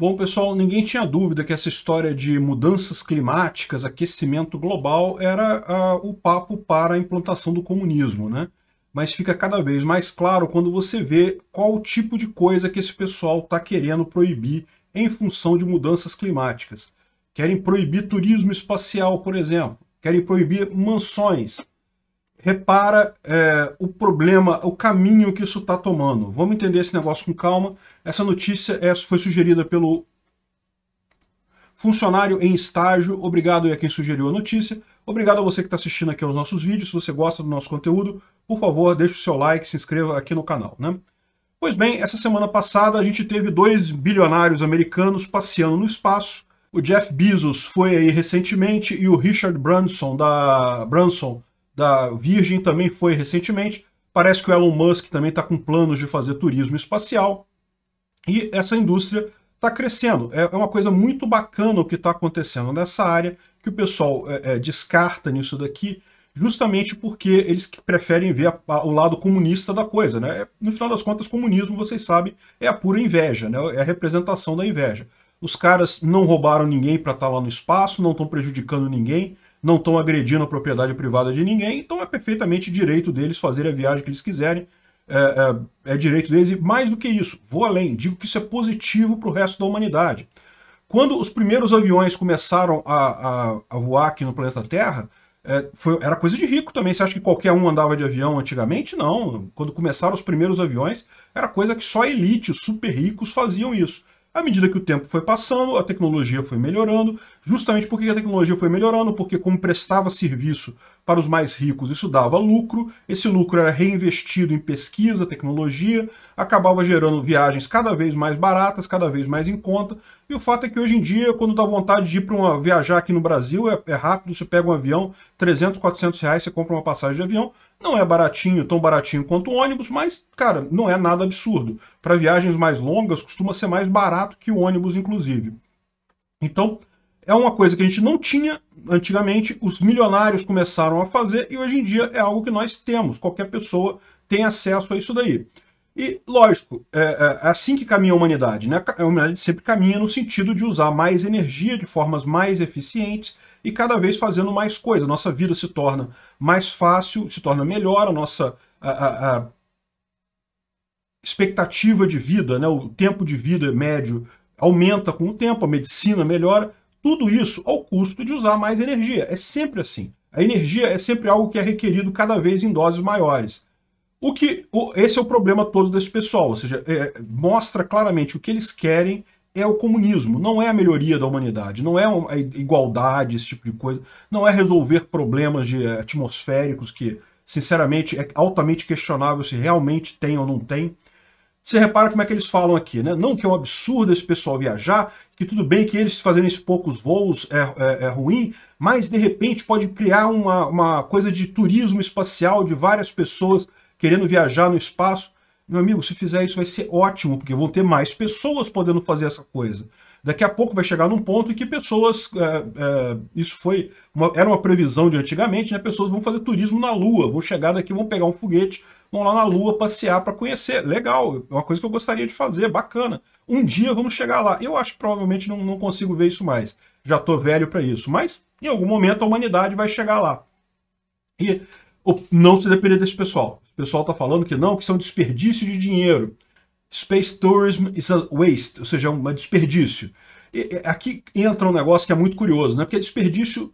Bom, pessoal, ninguém tinha dúvida que essa história de mudanças climáticas, aquecimento global, era uh, o papo para a implantação do comunismo, né? Mas fica cada vez mais claro quando você vê qual tipo de coisa que esse pessoal está querendo proibir em função de mudanças climáticas. Querem proibir turismo espacial, por exemplo. Querem proibir mansões repara é, o problema, o caminho que isso está tomando. Vamos entender esse negócio com calma. Essa notícia é, foi sugerida pelo funcionário em estágio. Obrigado a quem sugeriu a notícia. Obrigado a você que está assistindo aqui aos nossos vídeos. Se você gosta do nosso conteúdo, por favor, deixe o seu like, se inscreva aqui no canal. Né? Pois bem, essa semana passada a gente teve dois bilionários americanos passeando no espaço. O Jeff Bezos foi aí recentemente e o Richard Branson, da Branson, da Virgin também foi recentemente. Parece que o Elon Musk também está com planos de fazer turismo espacial. E essa indústria está crescendo. É, é uma coisa muito bacana o que está acontecendo nessa área, que o pessoal é, é, descarta nisso daqui, justamente porque eles preferem ver a, a, o lado comunista da coisa. Né? É, no final das contas, comunismo, vocês sabem, é a pura inveja, né? é a representação da inveja. Os caras não roubaram ninguém para estar tá lá no espaço, não estão prejudicando ninguém, não estão agredindo a propriedade privada de ninguém, então é perfeitamente direito deles fazer a viagem que eles quiserem, é, é, é direito deles, e mais do que isso, vou além, digo que isso é positivo para o resto da humanidade. Quando os primeiros aviões começaram a, a, a voar aqui no planeta Terra, é, foi, era coisa de rico também. Você acha que qualquer um andava de avião antigamente? Não. Quando começaram os primeiros aviões, era coisa que só elite, os super ricos faziam isso. À medida que o tempo foi passando, a tecnologia foi melhorando. Justamente porque a tecnologia foi melhorando, porque como prestava serviço para os mais ricos, isso dava lucro. Esse lucro era reinvestido em pesquisa, tecnologia, acabava gerando viagens cada vez mais baratas, cada vez mais em conta. E o fato é que hoje em dia, quando dá vontade de ir para uma viajar aqui no Brasil, é, é rápido, você pega um avião, 300, 400 reais, você compra uma passagem de avião. Não é baratinho, tão baratinho quanto o ônibus, mas, cara, não é nada absurdo. Para viagens mais longas, costuma ser mais barato que o ônibus, inclusive. Então, é uma coisa que a gente não tinha antigamente, os milionários começaram a fazer e hoje em dia é algo que nós temos. Qualquer pessoa tem acesso a isso daí. E, lógico, é, é, é assim que caminha a humanidade. Né? A humanidade sempre caminha no sentido de usar mais energia de formas mais eficientes e cada vez fazendo mais coisas Nossa vida se torna mais fácil, se torna melhor, a nossa a, a, a expectativa de vida, né, o tempo de vida médio aumenta com o tempo, a medicina melhora, tudo isso ao custo de usar mais energia. É sempre assim. A energia é sempre algo que é requerido cada vez em doses maiores. O que o, esse é o problema todo desse pessoal, ou seja, é, mostra claramente o que eles querem é o comunismo, não é a melhoria da humanidade, não é a igualdade, esse tipo de coisa, não é resolver problemas de, eh, atmosféricos que, sinceramente, é altamente questionável se realmente tem ou não tem. Você repara como é que eles falam aqui, né? Não que é um absurdo esse pessoal viajar, que tudo bem que eles fazendo esses poucos voos é, é, é ruim, mas de repente pode criar uma, uma coisa de turismo espacial de várias pessoas querendo viajar no espaço. Meu amigo, se fizer isso vai ser ótimo, porque vão ter mais pessoas podendo fazer essa coisa. Daqui a pouco vai chegar num ponto em que pessoas, é, é, isso foi, uma, era uma previsão de antigamente, né? Pessoas vão fazer turismo na Lua, vão chegar daqui, vão pegar um foguete, vão lá na Lua passear para conhecer. Legal, é uma coisa que eu gostaria de fazer, bacana. Um dia vamos chegar lá. Eu acho que provavelmente não, não consigo ver isso mais. Já estou velho para isso, mas em algum momento a humanidade vai chegar lá. E não se depender desse pessoal pessoal está falando que não, que são desperdício de dinheiro. Space tourism is a waste, ou seja, é um é desperdício. E, aqui entra um negócio que é muito curioso, né? Porque é desperdício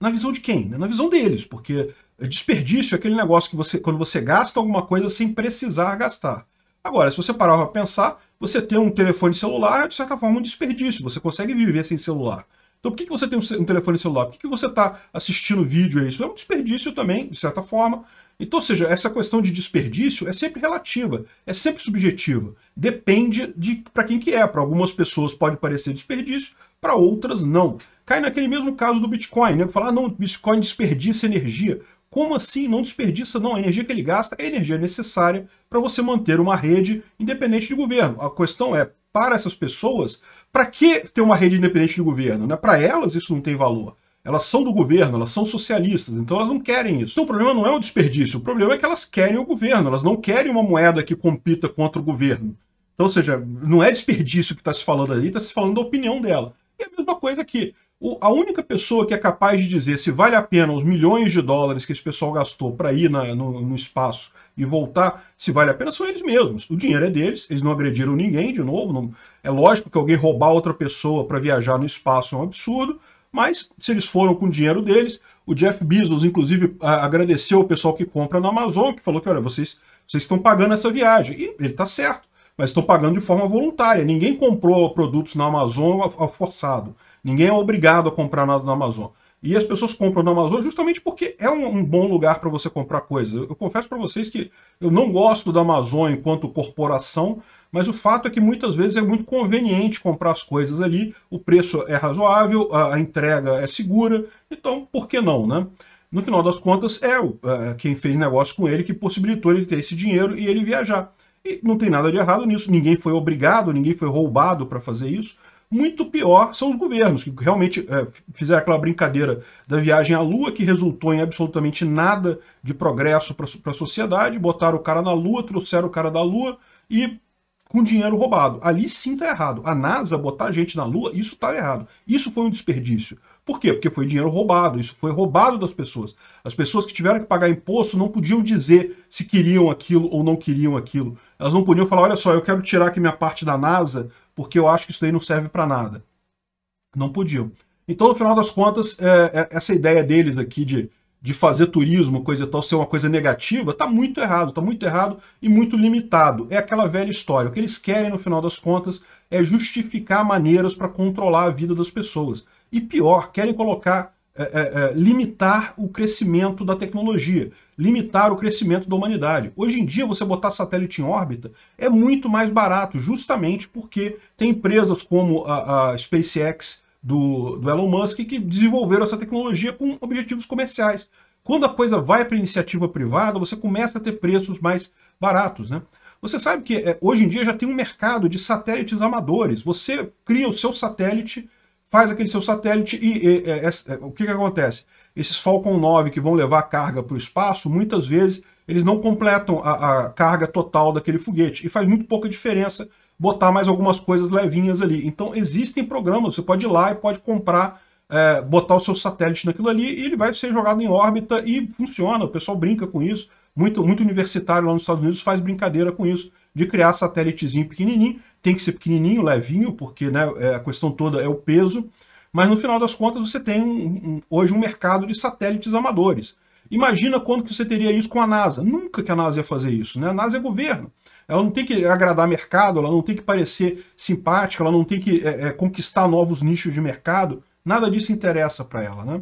na visão de quem? Né? Na visão deles, porque desperdício é aquele negócio que você, quando você gasta alguma coisa sem precisar gastar. Agora, se você parar para pensar, você ter um telefone celular é, de certa forma, um desperdício. Você consegue viver sem celular. Então, por que, que você tem um telefone celular? Por que, que você está assistindo vídeo a é isso? É um desperdício também, de certa forma. Então, ou seja, essa questão de desperdício é sempre relativa, é sempre subjetiva. Depende de para quem que é. Para algumas pessoas pode parecer desperdício, para outras não. Cai naquele mesmo caso do Bitcoin, né? Falar, ah, não, Bitcoin desperdiça energia. Como assim não desperdiça? Não, a energia que ele gasta é a energia necessária para você manter uma rede independente de governo. A questão é, para essas pessoas, para que ter uma rede independente do governo? Né? Para elas isso não tem valor. Elas são do governo, elas são socialistas, então elas não querem isso. Então o problema não é o desperdício, o problema é que elas querem o governo, elas não querem uma moeda que compita contra o governo. Então, ou seja, não é desperdício que está se falando ali, está se falando da opinião dela. E a mesma coisa aqui. O, a única pessoa que é capaz de dizer se vale a pena os milhões de dólares que esse pessoal gastou para ir na, no, no espaço e voltar, se vale a pena, são eles mesmos. O dinheiro é deles, eles não agrediram ninguém, de novo. Não... É lógico que alguém roubar outra pessoa para viajar no espaço é um absurdo, mas se eles foram com o dinheiro deles, o Jeff Bezos, inclusive, agradeceu o pessoal que compra na Amazon, que falou que, olha, vocês, vocês estão pagando essa viagem. E ele está certo, mas estão pagando de forma voluntária. Ninguém comprou produtos na Amazon forçado. Ninguém é obrigado a comprar nada na Amazon. E as pessoas compram no Amazon justamente porque é um, um bom lugar para você comprar coisas. Eu, eu confesso para vocês que eu não gosto da Amazon enquanto corporação, mas o fato é que muitas vezes é muito conveniente comprar as coisas ali, o preço é razoável, a, a entrega é segura, então por que não, né? No final das contas, é o, uh, quem fez negócio com ele que possibilitou ele ter esse dinheiro e ele viajar. E não tem nada de errado nisso, ninguém foi obrigado, ninguém foi roubado para fazer isso. Muito pior são os governos, que realmente é, fizeram aquela brincadeira da viagem à Lua, que resultou em absolutamente nada de progresso para a sociedade, botaram o cara na Lua, trouxeram o cara da Lua e com dinheiro roubado. Ali sim está errado. A NASA botar a gente na Lua, isso está errado. Isso foi um desperdício. Por quê? Porque foi dinheiro roubado, isso foi roubado das pessoas. As pessoas que tiveram que pagar imposto não podiam dizer se queriam aquilo ou não queriam aquilo. Elas não podiam falar, olha só, eu quero tirar aqui minha parte da NASA porque eu acho que isso daí não serve para nada. Não podiam. Então, no final das contas, é, é, essa ideia deles aqui de, de fazer turismo, coisa e tal, ser uma coisa negativa, tá muito errado, tá muito errado e muito limitado. É aquela velha história. O que eles querem, no final das contas, é justificar maneiras para controlar a vida das pessoas. E pior, querem colocar é, é, é, limitar o crescimento da tecnologia, limitar o crescimento da humanidade. Hoje em dia, você botar satélite em órbita é muito mais barato, justamente porque tem empresas como a, a SpaceX do, do Elon Musk que desenvolveram essa tecnologia com objetivos comerciais. Quando a coisa vai para iniciativa privada, você começa a ter preços mais baratos, né? Você sabe que é, hoje em dia já tem um mercado de satélites amadores. Você cria o seu satélite faz aquele seu satélite e, e, e, é, e é, é, o que, que acontece? Esses Falcon 9 que vão levar carga para o espaço, muitas vezes eles não completam a, a, carga total daquele foguete. E faz muito pouca diferença botar mais algumas coisas levinhas ali. Então existem programas, você pode ir lá e pode comprar, é, botar o seu satélite naquilo ali e ele vai ser jogado em órbita e funciona. O pessoal brinca com isso. Muito, muito universitário lá nos Estados Unidos faz brincadeira com isso de criar satélitezinho pequenininho. Tem que ser pequenininho, levinho, porque né, é, a questão toda é o peso. Mas no final das contas você tem um, um, hoje um mercado de satélites amadores. Imagina quando que você teria isso com a NASA. Nunca que a NASA ia fazer isso, né? A NASA é governo. Ela não tem que agradar mercado, ela não tem que parecer simpática, ela não tem que é, é, conquistar novos nichos de mercado. Nada disso interessa para ela, né?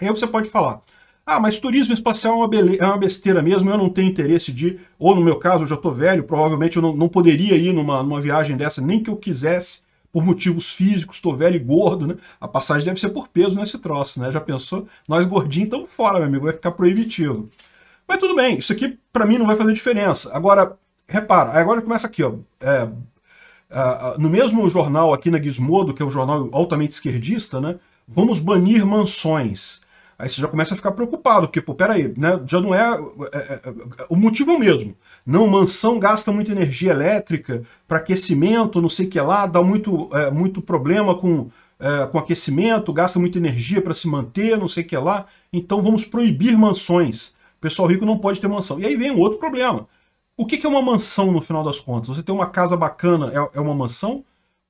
E aí você pode falar, ah, mas turismo espacial é uma, bele... é uma besteira mesmo, eu não tenho interesse de. Ou no meu caso, eu já estou velho, provavelmente eu não, não poderia ir numa, numa viagem dessa, nem que eu quisesse, por motivos físicos, estou velho e gordo, né? A passagem deve ser por peso nesse troço, né? Já pensou? Nós gordinhos estamos fora, meu amigo, vai ficar proibitivo. Mas tudo bem, isso aqui para mim não vai fazer diferença. Agora, repara, agora começa aqui, ó. É, no mesmo jornal aqui na Gizmodo, que é um jornal altamente esquerdista, né? Vamos banir mansões. Aí você já começa a ficar preocupado, porque, pô, peraí, né, já não é, é, é, é O motivo é o mesmo. Não, mansão gasta muita energia elétrica para aquecimento, não sei o que lá, dá muito, é, muito problema com, é, com aquecimento, gasta muita energia para se manter, não sei o que lá. Então vamos proibir mansões. pessoal rico não pode ter mansão. E aí vem um outro problema. O que, que é uma mansão no final das contas? Você tem uma casa bacana, é, é uma mansão?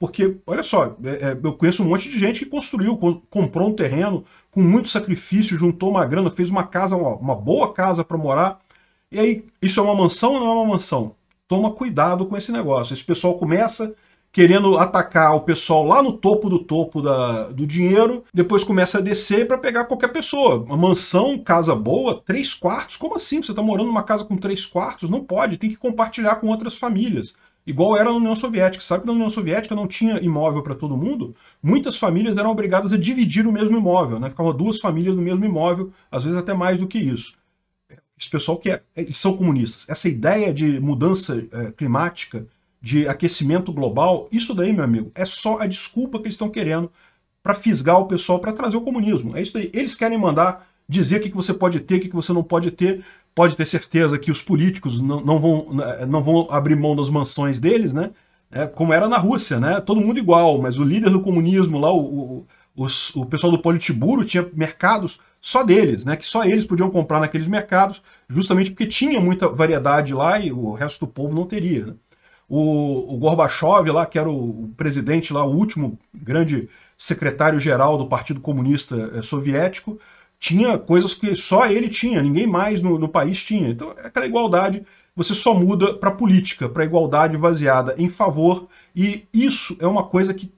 Porque, olha só, é, é, eu conheço um monte de gente que construiu, comprou um terreno com muito sacrifício, juntou uma grana, fez uma casa, uma, uma boa casa para morar. E aí, isso é uma mansão ou não é uma mansão? Toma cuidado com esse negócio. Esse pessoal começa querendo atacar o pessoal lá no topo do topo da, do dinheiro, depois começa a descer para pegar qualquer pessoa. Uma mansão, casa boa, três quartos, como assim? Você está morando numa casa com três quartos? Não pode, tem que compartilhar com outras famílias. Igual era na União Soviética. Sabe que na União Soviética não tinha imóvel para todo mundo? Muitas famílias eram obrigadas a dividir o mesmo imóvel, né? Ficavam duas famílias no mesmo imóvel, às vezes até mais do que isso. Esse pessoal que é, é são comunistas. Essa ideia de mudança é, climática, de aquecimento global, isso daí, meu amigo, é só a desculpa que eles estão querendo para fisgar o pessoal, para trazer o comunismo. É isso daí. Eles querem mandar dizer o que, que você pode ter, o que, que você não pode ter pode ter certeza que os políticos não, não, vão, né, não vão abrir mão das mansões deles, né? É, como era na Rússia, né? Todo mundo igual, mas o líder do comunismo lá, o, o, os, o pessoal do Politburo tinha mercados só deles, né? Que só eles podiam comprar naqueles mercados, justamente porque tinha muita variedade lá e o resto do povo não teria. Né? O, o Gorbachev lá, que era o, presidente lá, o último grande secretário-geral do Partido Comunista é, Soviético, tinha coisas que só ele tinha, ninguém mais no, no país tinha. Então, é aquela igualdade você só muda para política, para igualdade baseada em favor, e isso é uma coisa que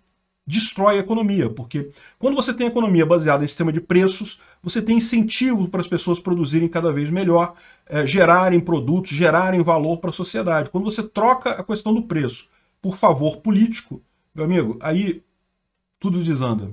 destrói a economia, porque quando você tem economia baseada em sistema de preços, você tem incentivo para as pessoas produzirem cada vez melhor, é, gerarem produtos, gerarem valor para a sociedade. Quando você troca a questão do preço por favor político, meu amigo, aí tudo desanda.